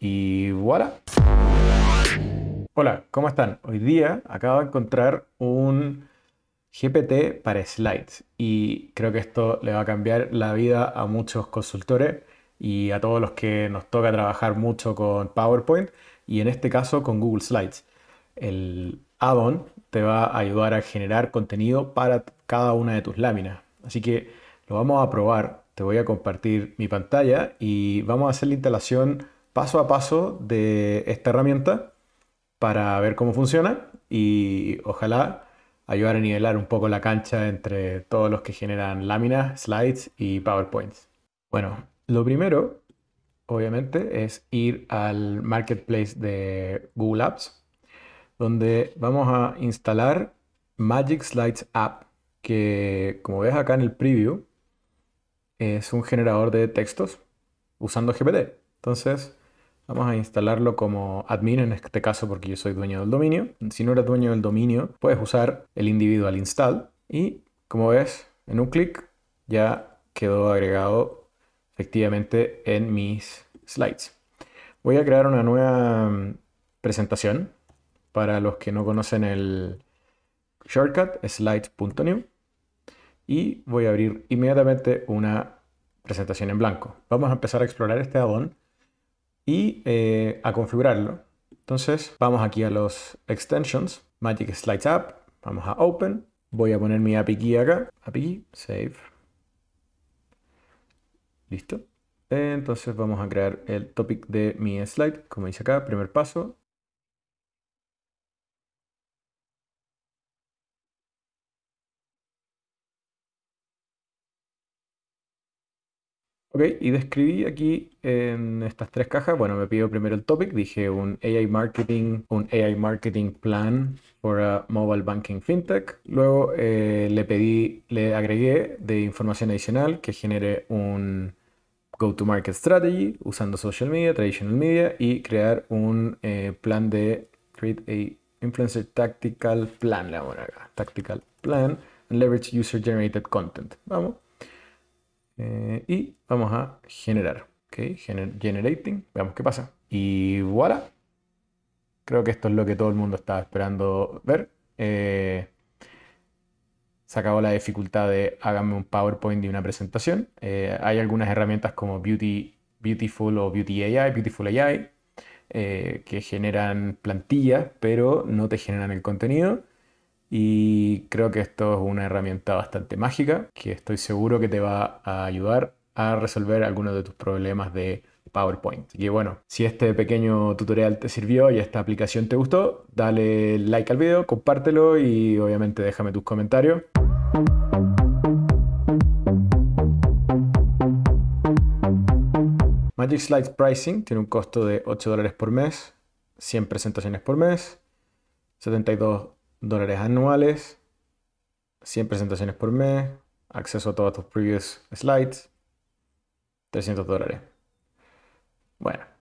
Y voilà. Hola, ¿cómo están? Hoy día acabo de encontrar un GPT para slides y creo que esto le va a cambiar la vida a muchos consultores y a todos los que nos toca trabajar mucho con PowerPoint y en este caso con Google Slides. El add-on te va a ayudar a generar contenido para cada una de tus láminas. Así que lo vamos a probar. Te voy a compartir mi pantalla y vamos a hacer la instalación paso a paso de esta herramienta para ver cómo funciona y ojalá ayudar a nivelar un poco la cancha entre todos los que generan láminas, slides y PowerPoints. Bueno, lo primero, obviamente, es ir al marketplace de Google Apps, donde vamos a instalar Magic Slides App, que como ves acá en el preview, es un generador de textos usando GPT. Entonces, Vamos a instalarlo como admin en este caso porque yo soy dueño del dominio. Si no eres dueño del dominio, puedes usar el individual install y como ves, en un clic ya quedó agregado efectivamente en mis slides. Voy a crear una nueva mm, presentación para los que no conocen el shortcut slides.new y voy a abrir inmediatamente una presentación en blanco. Vamos a empezar a explorar este addon y eh, a configurarlo. Entonces vamos aquí a los extensions, Magic Slides App, vamos a Open, voy a poner mi API key acá, API save, listo. Entonces vamos a crear el topic de mi slide, como dice acá, primer paso, Ok, y describí aquí en estas tres cajas, bueno, me pidió primero el topic, dije un AI marketing, un AI marketing plan for a mobile banking fintech. Luego eh, le pedí, le agregué de información adicional que genere un go-to-market strategy usando social media, traditional media y crear un eh, plan de create a influencer tactical plan, le vamos a tactical plan leverage user generated content. Vamos. Eh, y vamos a generar. ¿ok? generating. Veamos qué pasa. Y voilà. Creo que esto es lo que todo el mundo estaba esperando ver. Eh, se acabó la dificultad de háganme un PowerPoint y una presentación. Eh, hay algunas herramientas como Beauty, Beautiful o Beauty AI, Beautiful AI, que generan plantillas, pero no te generan el contenido. Y creo que esto es una herramienta bastante mágica que estoy seguro que te va a ayudar a resolver algunos de tus problemas de PowerPoint. Y bueno, si este pequeño tutorial te sirvió y esta aplicación te gustó, dale like al video, compártelo y obviamente déjame tus comentarios. Magic Slides Pricing tiene un costo de 8 dólares por mes, 100 presentaciones por mes, 72 dólares anuales, 100 presentaciones por mes, acceso a todos tus previous slides, 300 dólares. Bueno,